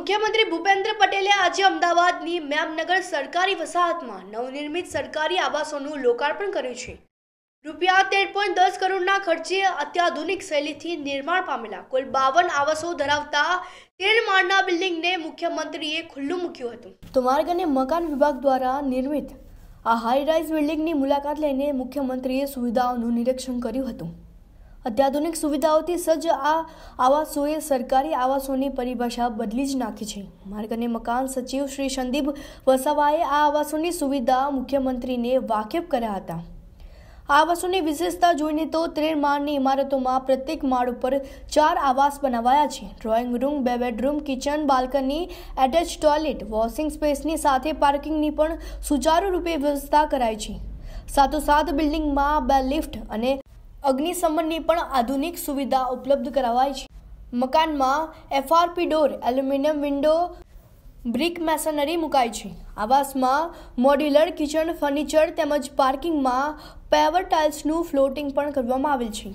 મુખ્યમંત્રી ભૂપેન્દ્ર પટેલે આજે અમદાવાદની મેમનગર સરકારી વસાહતમાં નવનિર્મિત સરકારી આવાસોનું લોકાર્પણ કર્યું છે રૂપિયા તેર પોઈન્ટ દસ કરોડના ખર્ચે અત્યાધુનિક શૈલીથી નિર્માણ પામેલા કુલ બાવન આવાસો ધરાવતા તેર માળના બિલ્ડિંગને મુખ્યમંત્રીએ ખુલ્લું મૂક્યું હતું તો માર્ગ અને મકાન વિભાગ દ્વારા નિર્મિત આ હાઈ રાઇઝ બિલ્ડિંગની મુલાકાત લઈને મુખ્યમંત્રીએ સુવિધાઓનું નિરીક્ષણ કર્યું હતું અત્યાધુનિક સુવિધાઓથી સજ્જ આ આવાસોએ સરકારી આવાસોની પરિભાષા બદલી જ નાખી છે માર્ગ અને મકાન સચિવ શ્રી સંદીપ વસાવાએ આ આવાસોની સુવિધા મુખ્યમંત્રીને વાકેફ કર્યા હતા આ આવાસોની વિશેષતા જોઈને તો ત્રણ માળની ઇમારતોમાં પ્રત્યેક માળ ઉપર ચાર આવાસ બનાવાયા છે ડ્રોઈંગ રૂમ બે bedroom kitchen balcony attach toilet washing સ્પેસની સાથે પાર્કિંગની પણ સુચારુરૂપે વ્યવસ્થા કરાઈ છે સાથોસાથ બિલ્ડિંગમાં બે લિફ્ટ અને અગ્નિશમનની પણ આધુનિક સુવિધા ઉપલબ્ધ કરાવાય છે મકાનમાં FRP door aluminium window brick masonry મુકાય છે આવાસમાં મોડ્યુલર કિચન ફર્નિચર તેમજ પાર્કિંગમાં પેવર ટાઇલ્સનું ફ્લોટિંગ પણ કરવામાં આવેલ છે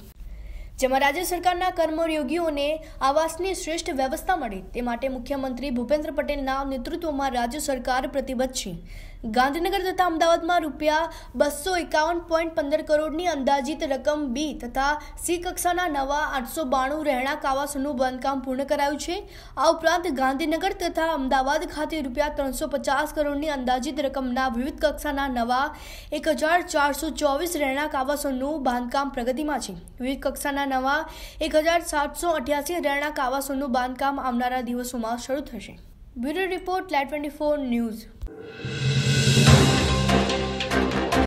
જેમાં રાજ્ય સરકારના કર્મયોગીઓને આવાસની શ્રેષ્ઠ વ્યવસ્થા મળે તે માટે મુખ્યમંત્રી ભૂપેન્દ્ર પટેલના નેતૃત્વમાં રાજ્ય સરકાર પ્રતિબદ્ધ છે ગાંધીનગર તથા અમદાવાદમાં રૂપિયા બસો એકાવન પોઈન્ટ પંદર કરોડની અંદાજિત રકમ બી તથા સી કક્ષાના નવા આઠસો બાણું રહેણાંક આવાસોનું બાંધકામ પૂર્ણ કરાયું છે આ ઉપરાંત ગાંધીનગર તથા અમદાવાદ ખાતે રૂપિયા ત્રણસો પચાસ કરોડની અંદાજિત રકમના વિવિધ કક્ષાના નવા એક હજાર ચારસો ચોવીસ રહેણાંક આવાસોનું બાંધકામ પ્રગતિમાં છે વિવિધ કક્ષાના નવા એક હજાર સાતસો અઠ્યાસી રહેણાંક આવાસોનું બાંધકામ આવનારા દિવસોમાં શરૂ થશે bureau report light twenty four news